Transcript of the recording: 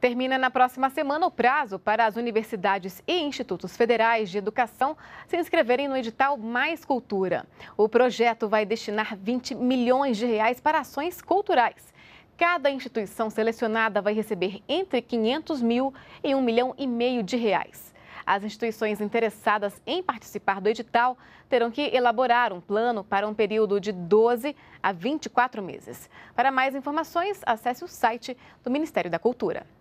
Termina na próxima semana o prazo para as universidades e institutos federais de educação se inscreverem no edital Mais Cultura. O projeto vai destinar 20 milhões de reais para ações culturais. Cada instituição selecionada vai receber entre 500 mil e 1 milhão e meio de reais. As instituições interessadas em participar do edital terão que elaborar um plano para um período de 12 a 24 meses. Para mais informações, acesse o site do Ministério da Cultura.